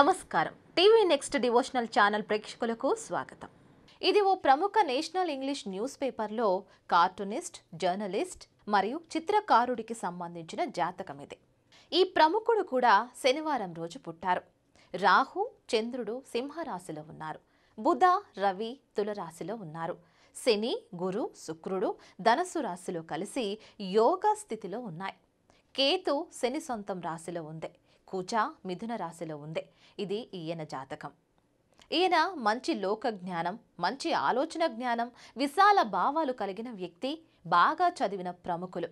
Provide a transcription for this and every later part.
నమస్కారం TV next devotional channel ప్రేక్షకులకు స్వాగతం ఇది ఓ ప్రముఖ నేషనల్ ఇంగ్లీష్ న్యూస్ పేపర్లో కార్టూనిస్ట్ జర్నలిస్ట్ మరియు చిత్రకారుడికి సంబంధించిన జాతకం ఇది ఈ ప్రముఖుడు కూడా శనివారం రోజు పుట్టారు రాహు చంద్రుడు సింహరాశిలో ఉన్నారు బుధ రవి తులరాశిలో ఉన్నారు శని గురు శుక్రుడు ధనస్సు రాశిలో కలిసి యోగా స్థితిలో ఉన్నాయి కేతు శని సొంతం రాశిలో ఉంది కూచ మిథున రాశిలో ఉంది ఇది ఈయన జాతకం ఈయన మంచి లోక జ్ఞానం మంచి ఆలోచన జ్ఞానం విశాల భావాలు కలిగిన వ్యక్తి బాగా చదివిన ప్రముఖులు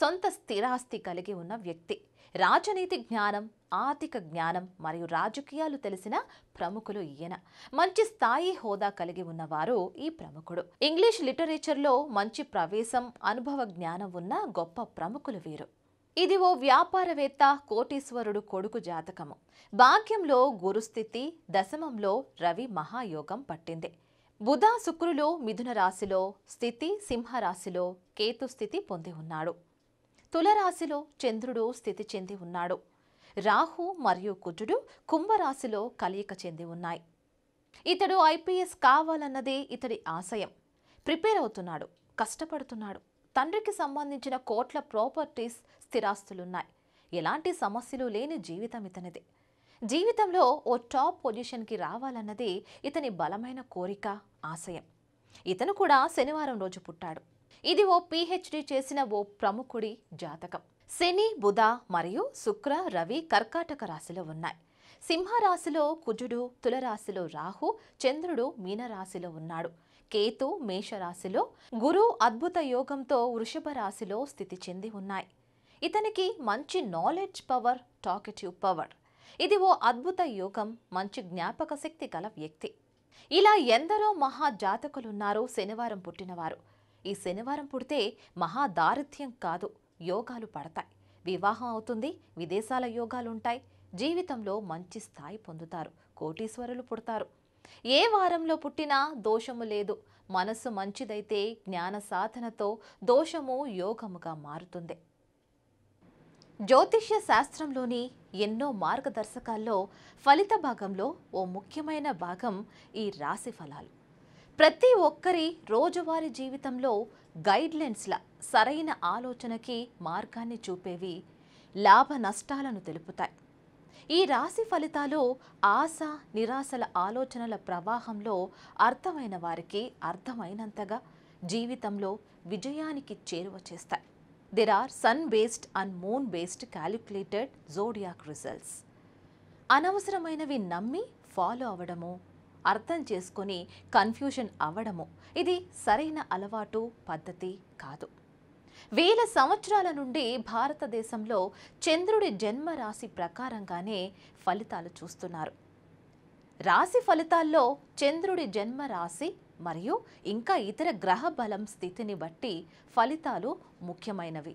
సొంత స్థిరాస్తి కలిగి ఉన్న వ్యక్తి రాజనీతి జ్ఞానం ఆర్థిక జ్ఞానం మరియు రాజకీయాలు తెలిసిన ప్రముఖులు ఈయన మంచి స్థాయి హోదా కలిగి ఉన్నవారు ఈ ప్రముఖుడు ఇంగ్లీష్ లిటరేచర్లో మంచి ప్రవేశం అనుభవ జ్ఞానం ఉన్న గొప్ప ప్రముఖులు వీరు ఇది ఓ వ్యాపారవేత్త కోటీశ్వరుడు కొడుకు జాతకము భాగ్యంలో గురుస్థితి దశమంలో రవి మహాయోగం పట్టింది బుధ శుక్రులు మిథున రాశిలో స్థితి సింహరాశిలో కేతుస్థితి పొంది ఉన్నాడు తులరాశిలో చంద్రుడు స్థితి చెంది ఉన్నాడు రాహు మరియు కుజుడు కుంభరాశిలో కలియక చెంది ఉన్నాయి ఇతడు ఐపీఎస్ కావాలన్నదే ఇతడి ఆశయం ప్రిపేర్ అవుతున్నాడు కష్టపడుతున్నాడు తండ్రికి సంబంధించిన కోట్ల ప్రాపర్టీస్ స్థిరాస్తులున్నాయి ఎలాంటి సమస్యలు లేని జీవితం ఇతనిది జీవితంలో ఓ టాప్ పొజిషన్కి రావాలన్నది ఇతని బలమైన కోరిక ఆశయం ఇతను కూడా శనివారం రోజు పుట్టాడు ఇది ఓ పిహెచ్డి చేసిన ఓ ప్రముఖుడి జాతకం శని బుధ మరియు శుక్ర రవి కర్కాటక రాశిలో ఉన్నాయి సింహరాశిలో కుజుడు తులరాశిలో రాహు చంద్రుడు మీనరాశిలో ఉన్నాడు కేతు మేషరాశిలో గురు అద్భుత యోగంతో వృషభ రాశిలో స్థితి చెంది ఉన్నాయి ఇతనికి మంచి నాలెడ్జ్ పవర్ టాకెటివ్ పవర్ ఇది ఓ అద్భుత యోగం మంచి జ్ఞాపక శక్తి గల వ్యక్తి ఇలా ఎందరో మహా జాతకులున్నారో శనివారం పుట్టినవారు ఈ శనివారం పుడితే మహాదారిద్ర్యం కాదు యోగాలు పడతాయి వివాహం అవుతుంది విదేశాల యోగాలుంటాయి జీవితంలో మంచి స్థాయి పొందుతారు కోటీశ్వరులు పుడతారు ఏ వారంలో పుట్టినా దోషము లేదు మనస్సు మంచిదైతే జ్ఞాన సాధనతో దోషము యోగముగా మారుతుంది జ్యోతిష్య శాస్త్రంలోని ఎన్నో మార్గదర్శకాల్లో ఫలిత భాగంలో ఓ ముఖ్యమైన భాగం ఈ రాశి ఫలాలు ప్రతి ఒక్కరి రోజువారీ జీవితంలో గైడ్లైన్స్ల సరైన ఆలోచనకి మార్గాన్ని చూపేవి లాభ నష్టాలను తెలుపుతాయి ఈ రాశి ఫలితాలు ఆశ నిరాశల ఆలోచనల ప్రవాహంలో అర్థమైన వారికి అర్థమైనంతగా జీవితంలో విజయానికి చేరువ చేస్తాయి there are sun based and moon based calculated zodiac results అనవసరమైనవి నమ్మి ఫాలో అవ్వడము అర్థం చేసుకొని కన్ఫ్యూషన్ అవ్వడము ఇది సరైన అలవాటు పద్ధతి కాదు వేల సంవత్సరాల నుండి భారతదేశంలో చంద్రుడి జన్మ రాశి ప్రకారంగానే ఫలితాలు చూస్తున్నారు రాశి ఫలితాల్లో చంద్రుడి జన్మ రాశి మరియు ఇంకా ఇతర గ్రహ బలం స్థితిని బట్టి ఫలితాలు ముఖ్యమైనవి